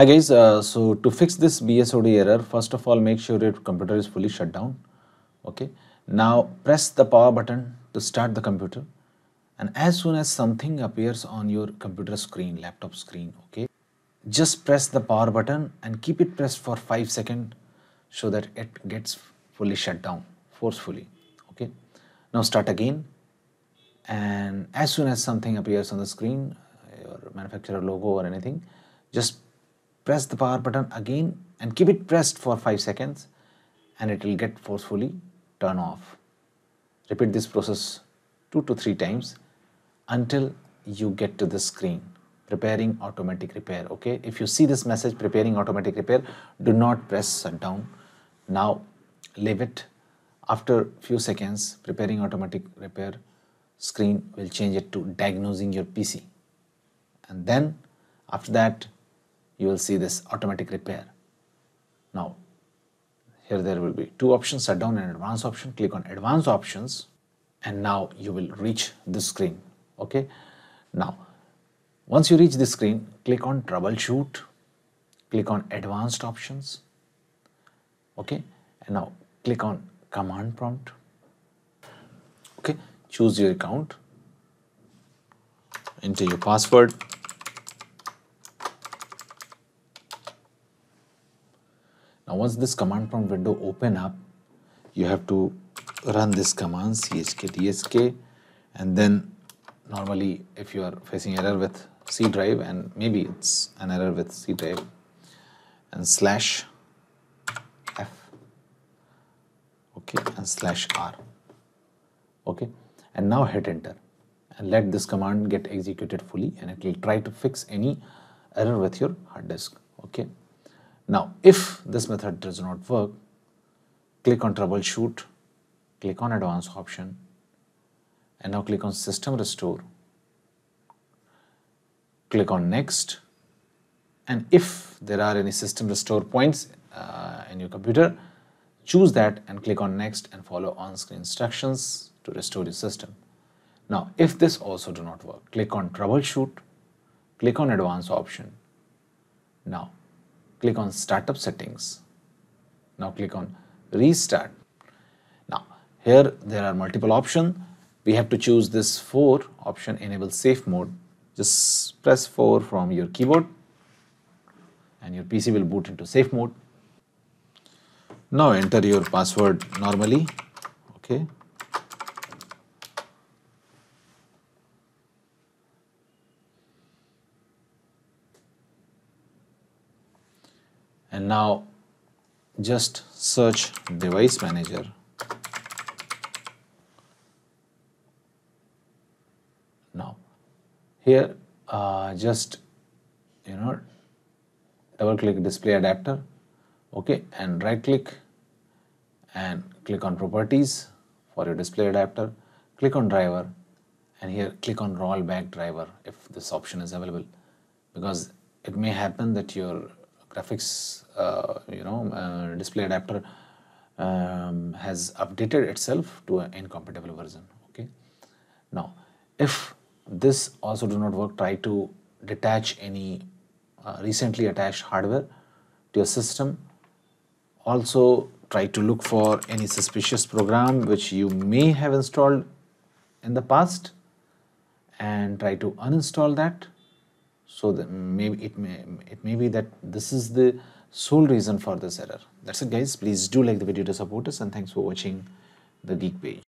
Hi guys, uh, so to fix this BSOD error, first of all make sure your computer is fully shut down. Okay, now press the power button to start the computer and as soon as something appears on your computer screen, laptop screen, okay, just press the power button and keep it pressed for 5 seconds so that it gets fully shut down forcefully, okay. Now start again and as soon as something appears on the screen, your manufacturer logo or anything, just press the power button again and keep it pressed for 5 seconds and it will get forcefully turn off. Repeat this process 2 to 3 times until you get to the screen preparing automatic repair okay if you see this message preparing automatic repair do not press shutdown now leave it after few seconds preparing automatic repair screen will change it to diagnosing your PC and then after that you will see this automatic repair. Now, here there will be two options, shutdown and advanced option. Click on advanced options and now you will reach this screen. Okay. Now, once you reach this screen, click on troubleshoot, click on advanced options. Okay. And now click on command prompt. Okay. Choose your account, enter your password, once this command prompt window open up, you have to run this command chk and then normally if you are facing error with C drive and maybe it's an error with C drive and slash F okay and slash R okay and now hit enter and let this command get executed fully and it will try to fix any error with your hard disk okay now, if this method does not work, click on troubleshoot, click on advanced option, and now click on system restore. Click on next. And if there are any system restore points uh, in your computer, choose that and click on next and follow on-screen instructions to restore your system. Now, if this also do not work, click on troubleshoot, click on advanced option. Now, click on startup settings. Now click on restart. Now here there are multiple options. We have to choose this 4 option enable safe mode. Just press 4 from your keyboard and your PC will boot into safe mode. Now enter your password normally. Okay. and now just search device manager now here uh, just you know double click display adapter okay and right click and click on properties for your display adapter click on driver and here click on rollback driver if this option is available because it may happen that your graphics uh, you know uh, display adapter um, has updated itself to an incompatible version okay now if this also do not work try to detach any uh, recently attached hardware to your system also try to look for any suspicious program which you may have installed in the past and try to uninstall that so maybe it may it may be that this is the sole reason for this error. That's it guys. Please do like the video to support us and thanks for watching the Geek page.